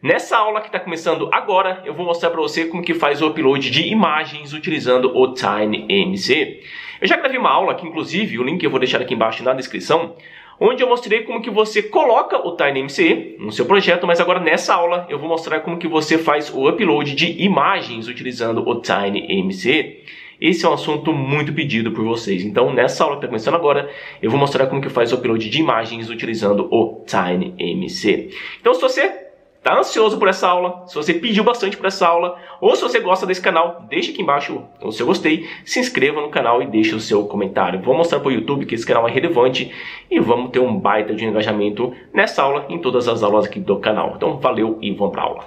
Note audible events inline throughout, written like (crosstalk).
Nessa aula que está começando agora, eu vou mostrar para você como que faz o upload de imagens utilizando o TinyMC. Eu já gravei uma aula aqui, inclusive, o link eu vou deixar aqui embaixo na descrição, onde eu mostrei como que você coloca o TinyMC no seu projeto, mas agora nessa aula eu vou mostrar como que você faz o upload de imagens utilizando o TinyMC. Esse é um assunto muito pedido por vocês. Então, nessa aula que está começando agora, eu vou mostrar como que faz o upload de imagens utilizando o TinyMC. Então, se você Tá ansioso por essa aula? Se você pediu bastante por essa aula ou se você gosta desse canal, deixe aqui embaixo o seu gostei, se inscreva no canal e deixe o seu comentário. Vou mostrar para o YouTube que esse canal é relevante e vamos ter um baita de engajamento nessa aula e em todas as aulas aqui do canal. Então valeu e vamos para aula.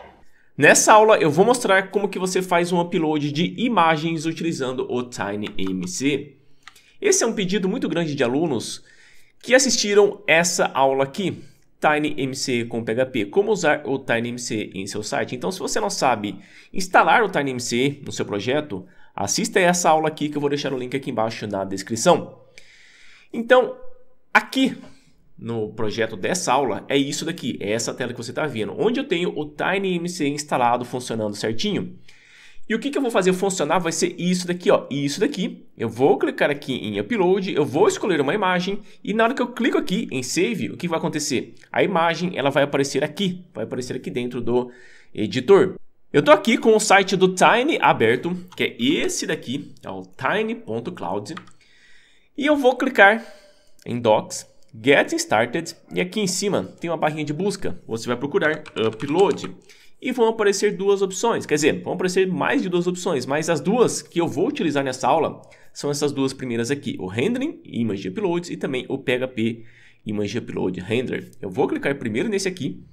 Nessa aula eu vou mostrar como que você faz um upload de imagens utilizando o TinyMC. Esse é um pedido muito grande de alunos que assistiram essa aula aqui. TinyMC com PHP. Como usar o TinyMC em seu site? Então, se você não sabe instalar o TinyMC no seu projeto, assista essa aula aqui que eu vou deixar o link aqui embaixo na descrição. Então, aqui no projeto dessa aula é isso daqui, é essa tela que você está vendo, onde eu tenho o TinyMC instalado funcionando certinho. E o que, que eu vou fazer funcionar vai ser isso daqui, ó, isso daqui. Eu vou clicar aqui em Upload, eu vou escolher uma imagem e na hora que eu clico aqui em Save, o que vai acontecer? A imagem ela vai aparecer aqui, vai aparecer aqui dentro do editor. Eu tô aqui com o site do Tiny aberto, que é esse daqui, é o tiny.cloud. E eu vou clicar em Docs Get Started e aqui em cima tem uma barrinha de busca. Você vai procurar Upload e vão aparecer duas opções, quer dizer, vão aparecer mais de duas opções, mas as duas que eu vou utilizar nessa aula são essas duas primeiras aqui, o Rendering Image Upload e também o PHP Image Upload Render. Eu vou clicar primeiro nesse aqui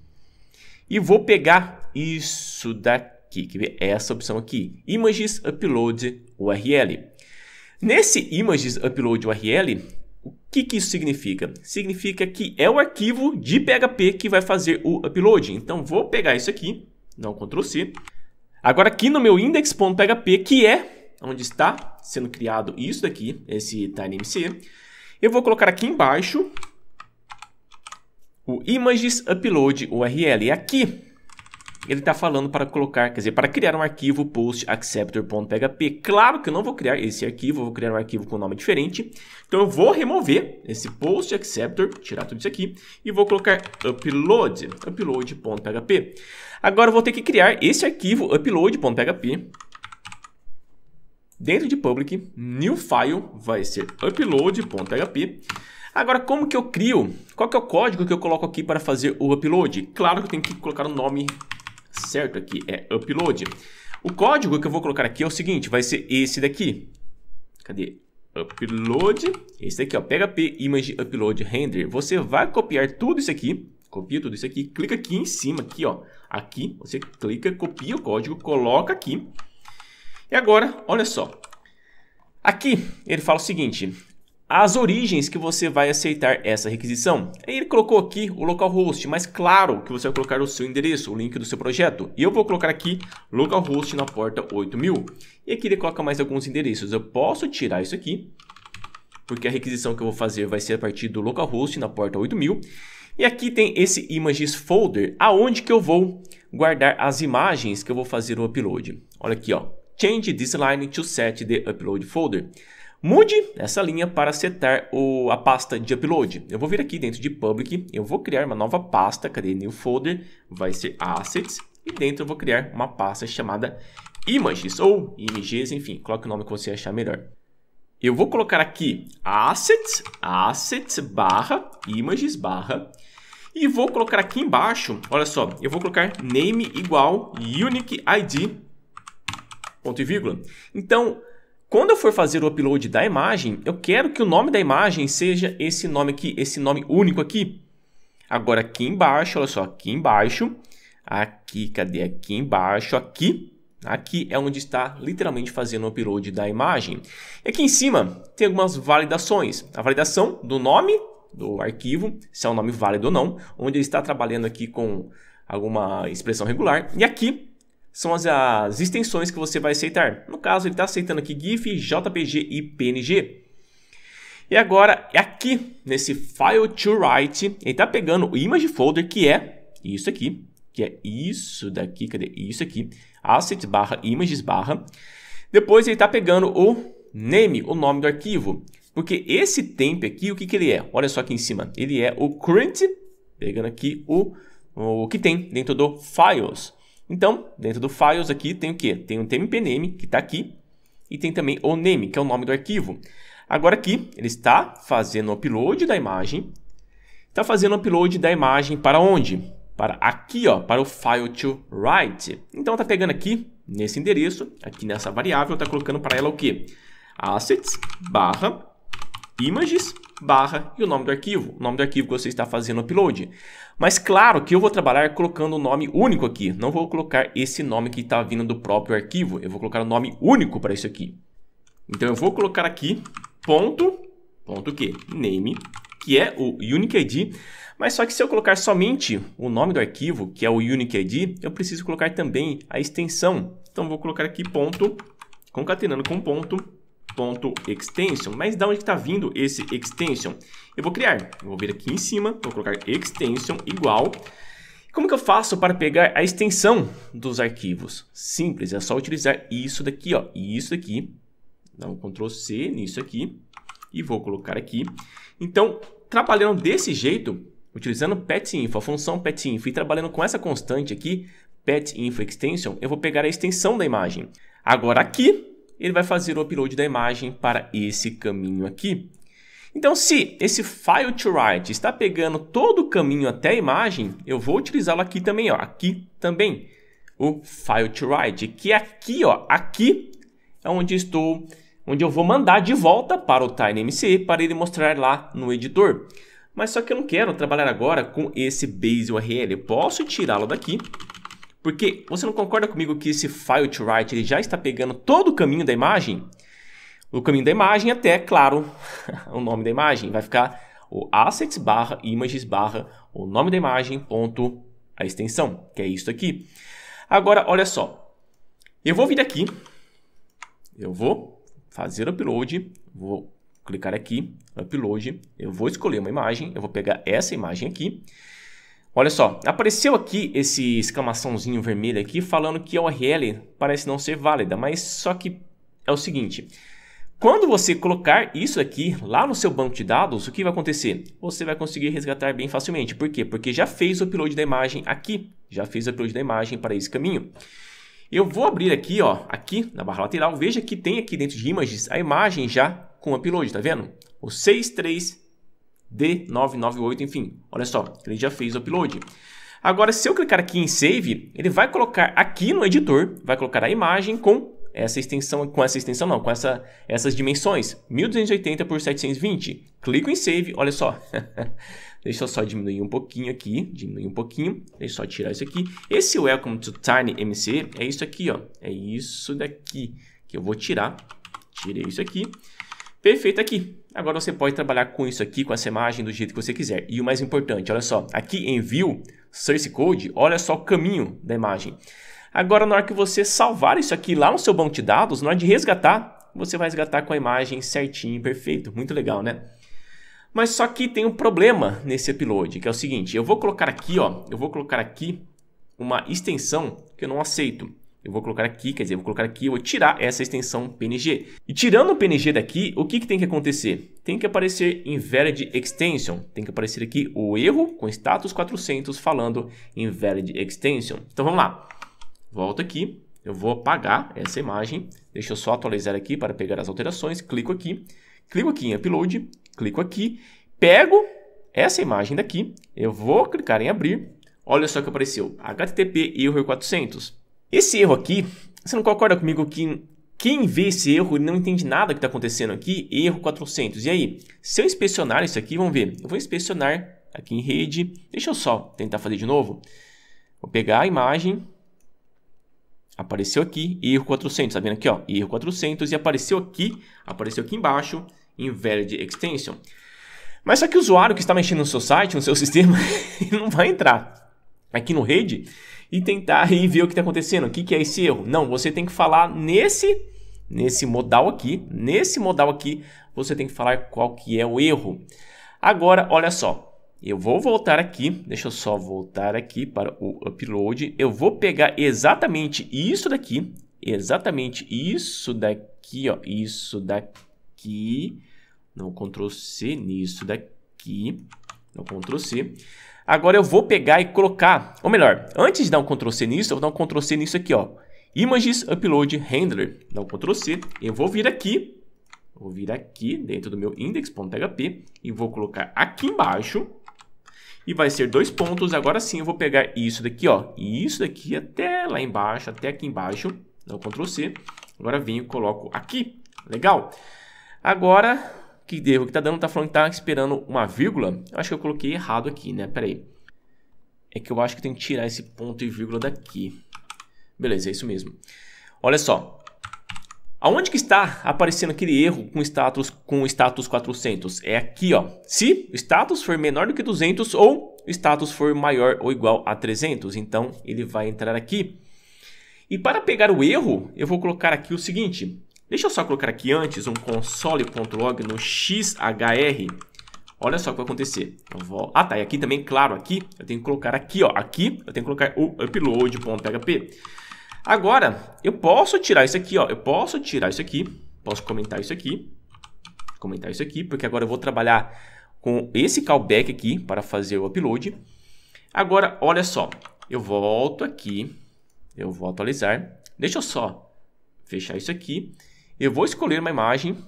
e vou pegar isso daqui, que é essa opção aqui, Images Upload URL. Nesse Images Upload URL, o que, que isso significa? Significa que é o arquivo de PHP que vai fazer o upload. Então vou pegar isso aqui, não Ctrl C. Agora aqui no meu index.php, que é onde está sendo criado isso daqui, esse TinyMC, eu vou colocar aqui embaixo o images upload URL. E aqui ele está falando para colocar, quer dizer, para criar um arquivo post acceptor.php. Claro que eu não vou criar esse arquivo, eu vou criar um arquivo com nome diferente. Então eu vou remover esse post acceptor, tirar tudo isso aqui e vou colocar upload, upload.php. Agora eu vou ter que criar esse arquivo upload.php dentro de public, new file vai ser upload.php. Agora, como que eu crio? Qual que é o código que eu coloco aqui para fazer o upload? Claro que eu tenho que colocar o nome certo aqui é upload. O código que eu vou colocar aqui é o seguinte, vai ser esse daqui. Cadê? Upload, esse daqui, ó, PHP Image Upload Render. Você vai copiar tudo isso aqui, copia tudo isso aqui, clica aqui em cima, aqui, ó. Aqui, você clica, copia o código, coloca aqui. E agora, olha só. Aqui, ele fala o seguinte, as origens que você vai aceitar essa requisição. Ele colocou aqui o localhost, mas claro que você vai colocar o seu endereço, o link do seu projeto. E eu vou colocar aqui localhost na porta 8000. E aqui ele coloca mais alguns endereços. Eu posso tirar isso aqui, porque a requisição que eu vou fazer vai ser a partir do localhost na porta 8000. E aqui tem esse images folder, aonde que eu vou guardar as imagens que eu vou fazer o upload. Olha aqui, ó. Change this line to set the upload folder. Mude essa linha para setar o, a pasta de upload. Eu vou vir aqui dentro de public, eu vou criar uma nova pasta, cadê new folder? Vai ser assets e dentro eu vou criar uma pasta chamada images ou images, enfim, coloque o nome que você achar melhor. Eu vou colocar aqui assets, assets barra images barra e vou colocar aqui embaixo, olha só, eu vou colocar name igual unique id ponto e vírgula. Então, quando eu for fazer o upload da imagem, eu quero que o nome da imagem seja esse nome aqui, esse nome único aqui. Agora aqui embaixo, olha só, aqui embaixo, aqui, cadê? Aqui embaixo, aqui, aqui é onde está literalmente fazendo o upload da imagem. E aqui em cima tem algumas validações. A validação do nome do arquivo, se é um nome válido ou não, onde ele está trabalhando aqui com alguma expressão regular. E aqui são as, as extensões que você vai aceitar. No caso, ele está aceitando aqui GIF, JPG e PNG. E agora, aqui nesse File to Write, ele está pegando o Image Folder, que é isso aqui, que é isso daqui, cadê? Isso aqui, Asset barra Images barra. Depois ele está pegando o name, o nome do arquivo. Porque esse temp aqui, o que, que ele é? Olha só aqui em cima. Ele é o current, pegando aqui o, o que tem dentro do files. Então, dentro do files aqui tem o que? Tem o um tmpname que está aqui e tem também o name, que é o nome do arquivo. Agora aqui, ele está fazendo o upload da imagem. Está fazendo o upload da imagem para onde? Para aqui, ó, para o file to write. Então, está pegando aqui, nesse endereço, aqui nessa variável, está colocando para ela o que? Assets barra images barra e o nome do arquivo, o nome do arquivo que você está fazendo upload. Mas claro que eu vou trabalhar colocando um nome único aqui, não vou colocar esse nome que está vindo do próprio arquivo, eu vou colocar um nome único para isso aqui. Então eu vou colocar aqui ponto, ponto que? Name, que é o Unique ID, mas só que se eu colocar somente o nome do arquivo, que é o Unique ID, eu preciso colocar também a extensão. Então vou colocar aqui ponto, concatenando com ponto, .extension. Mas da onde está vindo esse extension? Eu vou criar, eu vou vir aqui em cima, vou colocar extension igual. Como que eu faço para pegar a extensão dos arquivos? Simples, é só utilizar isso daqui, ó, isso daqui. Dá um Ctrl C nisso aqui e vou colocar aqui. Então, trabalhando desse jeito, utilizando petinfo, a função petinfo e trabalhando com essa constante aqui, petinfo extension, eu vou pegar a extensão da imagem. Agora aqui, ele vai fazer o upload da imagem para esse caminho aqui. Então, se esse file to write está pegando todo o caminho até a imagem, eu vou utilizá-lo aqui também, ó, aqui também, o file to write, que é aqui, ó, aqui é onde estou, onde eu vou mandar de volta para o TinyMC para ele mostrar lá no editor. Mas só que eu não quero trabalhar agora com esse base URL, eu posso tirá-lo daqui porque você não concorda comigo que esse file to write ele já está pegando todo o caminho da imagem? O caminho da imagem até, claro, (laughs) o nome da imagem. Vai ficar o assets barra images barra o nome da imagem ponto a extensão, que é isso aqui. Agora, olha só. Eu vou vir aqui. Eu vou fazer upload. Vou clicar aqui, upload. Eu vou escolher uma imagem. Eu vou pegar essa imagem aqui. Olha só, apareceu aqui esse exclamaçãozinho vermelho aqui falando que a URL parece não ser válida, mas só que é o seguinte, quando você colocar isso aqui lá no seu banco de dados, o que vai acontecer? Você vai conseguir resgatar bem facilmente. Por quê? Porque já fez o upload da imagem aqui, já fez o upload da imagem para esse caminho. Eu vou abrir aqui, ó, aqui na barra lateral, veja que tem aqui dentro de images a imagem já com upload, tá vendo? O 63 D998, enfim. Olha só, ele já fez o upload. Agora, se eu clicar aqui em Save, ele vai colocar aqui no editor, vai colocar a imagem com essa extensão, com essa extensão não, com essa, essas dimensões, 1280 por 720. Clico em Save, olha só. (laughs) Deixa eu só diminuir um pouquinho aqui, diminuir um pouquinho, deixa eu só tirar isso aqui. Esse Welcome to Tiny MC é isso aqui, ó, é isso daqui que eu vou tirar. Tirei isso aqui. Perfeito aqui. Agora você pode trabalhar com isso aqui, com essa imagem do jeito que você quiser. E o mais importante, olha só, aqui em View, Source Code, olha só o caminho da imagem. Agora, na hora que você salvar isso aqui lá no seu banco de dados, na hora de resgatar, você vai resgatar com a imagem certinho, perfeito. Muito legal, né? Mas só que tem um problema nesse upload, que é o seguinte, eu vou colocar aqui, ó, eu vou colocar aqui uma extensão que eu não aceito. Eu vou colocar aqui, quer dizer, eu vou colocar aqui, eu vou tirar essa extensão PNG. E tirando o PNG daqui, o que, que tem que acontecer? Tem que aparecer invalid extension. Tem que aparecer aqui o erro com status 400 falando invalid extension. Então vamos lá. Volto aqui. Eu vou apagar essa imagem. Deixa eu só atualizar aqui para pegar as alterações. Clico aqui. Clico aqui em upload. Clico aqui. Pego essa imagem daqui. Eu vou clicar em abrir. Olha só que apareceu. HTTP erro 400. Esse erro aqui, você não concorda comigo que quem vê esse erro não entende nada que está acontecendo aqui? Erro 400. E aí, se eu inspecionar isso aqui, vamos ver. Eu vou inspecionar aqui em rede. Deixa eu só tentar fazer de novo. Vou pegar a imagem. Apareceu aqui, erro 400. Está vendo aqui, ó? Erro 400. E apareceu aqui, apareceu aqui embaixo, invalid extension. Mas só que o usuário que está mexendo no seu site, no seu (laughs) sistema, ele não vai entrar aqui no rede e tentar e ver o que está acontecendo. O que, que é esse erro? Não, você tem que falar nesse, nesse modal aqui, nesse modal aqui, você tem que falar qual que é o erro. Agora, olha só, eu vou voltar aqui, deixa eu só voltar aqui para o upload. Eu vou pegar exatamente isso daqui, exatamente isso daqui, ó, isso daqui. Não, Ctrl C nisso daqui, não, Ctrl C. Agora eu vou pegar e colocar, ou melhor, antes de dar um Ctrl C nisso, eu vou dar um Ctrl C nisso aqui, ó. Images Upload Handler. Dá um Ctrl C. Eu vou vir aqui, vou vir aqui dentro do meu index.php e vou colocar aqui embaixo e vai ser dois pontos. Agora sim eu vou pegar isso daqui, ó, e isso daqui até lá embaixo, até aqui embaixo, dá um Ctrl C. Agora venho e coloco aqui. Legal. Agora que erro que tá dando, tá falando que tá esperando uma vírgula. Eu acho que eu coloquei errado aqui, né? Pera aí. É que eu acho que tem que tirar esse ponto e vírgula daqui. Beleza, é isso mesmo. Olha só. Aonde que está aparecendo aquele erro com status com status 400? É aqui, ó. Se o status for menor do que 200 ou o status for maior ou igual a 300, então ele vai entrar aqui. E para pegar o erro, eu vou colocar aqui o seguinte. Deixa eu só colocar aqui antes um console.log no XHR. Olha só o que vai acontecer. Vou... Ah, tá. E aqui também, claro, aqui eu tenho que colocar aqui, ó. Aqui eu tenho que colocar o upload.php. Agora, eu posso tirar isso aqui, ó. Eu posso tirar isso aqui. Posso comentar isso aqui. Comentar isso aqui, porque agora eu vou trabalhar com esse callback aqui para fazer o upload. Agora, olha só. Eu volto aqui. Eu vou atualizar. Deixa eu só fechar isso aqui. Eu vou escolher uma imagem,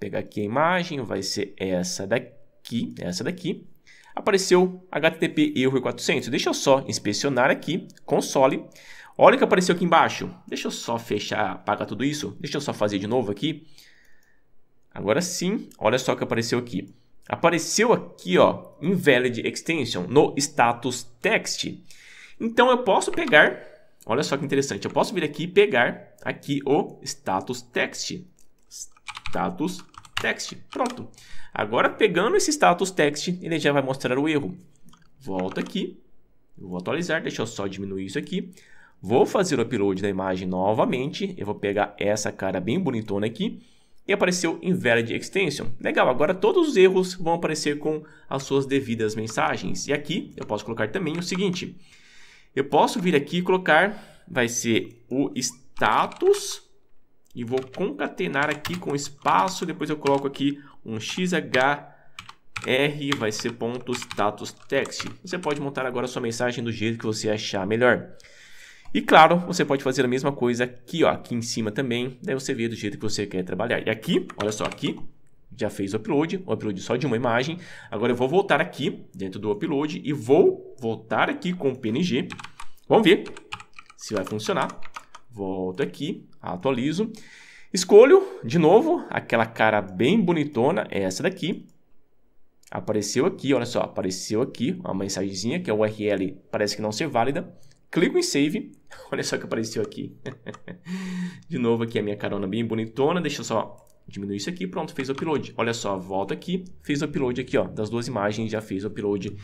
pegar aqui a imagem, vai ser essa daqui, essa daqui. Apareceu HTTP erro 400. Deixa eu só inspecionar aqui, console. Olha o que apareceu aqui embaixo. Deixa eu só fechar, apagar tudo isso. Deixa eu só fazer de novo aqui. Agora sim, olha só o que apareceu aqui. Apareceu aqui, ó, invalid extension no status text. Então eu posso pegar Olha só que interessante. Eu posso vir aqui e pegar aqui o status text. Status text. Pronto. Agora, pegando esse status text, ele já vai mostrar o erro. Volto aqui. Vou atualizar. Deixa eu só diminuir isso aqui. Vou fazer o upload da imagem novamente. Eu vou pegar essa cara bem bonitona aqui. E apareceu Invalid Extension. Legal, agora todos os erros vão aparecer com as suas devidas mensagens. E aqui eu posso colocar também o seguinte. Eu posso vir aqui e colocar, vai ser o status e vou concatenar aqui com espaço, depois eu coloco aqui um xhr, vai ser ponto status text. Você pode montar agora sua mensagem do jeito que você achar melhor. E claro, você pode fazer a mesma coisa aqui, ó, aqui em cima também, daí você vê do jeito que você quer trabalhar. E aqui, olha só, aqui já fez o upload, o upload só de uma imagem. Agora eu vou voltar aqui dentro do upload e vou voltar aqui com o PNG. Vamos ver se vai funcionar. Volto aqui, atualizo. Escolho de novo aquela cara bem bonitona, é essa daqui. Apareceu aqui, olha só, apareceu aqui uma mensagenzinha que a é URL parece que não ser válida. Clico em save, (laughs) olha só o que apareceu aqui. (laughs) de novo aqui a minha carona bem bonitona, deixa eu só diminui isso aqui, pronto, fez o upload. Olha só, volta aqui, fez o upload aqui, ó, das duas imagens já fez o upload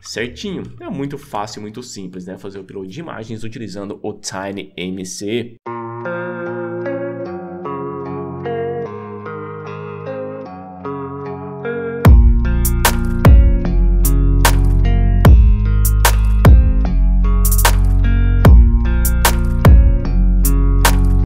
certinho. É muito fácil, muito simples, né, fazer o upload de imagens utilizando o TinyMC.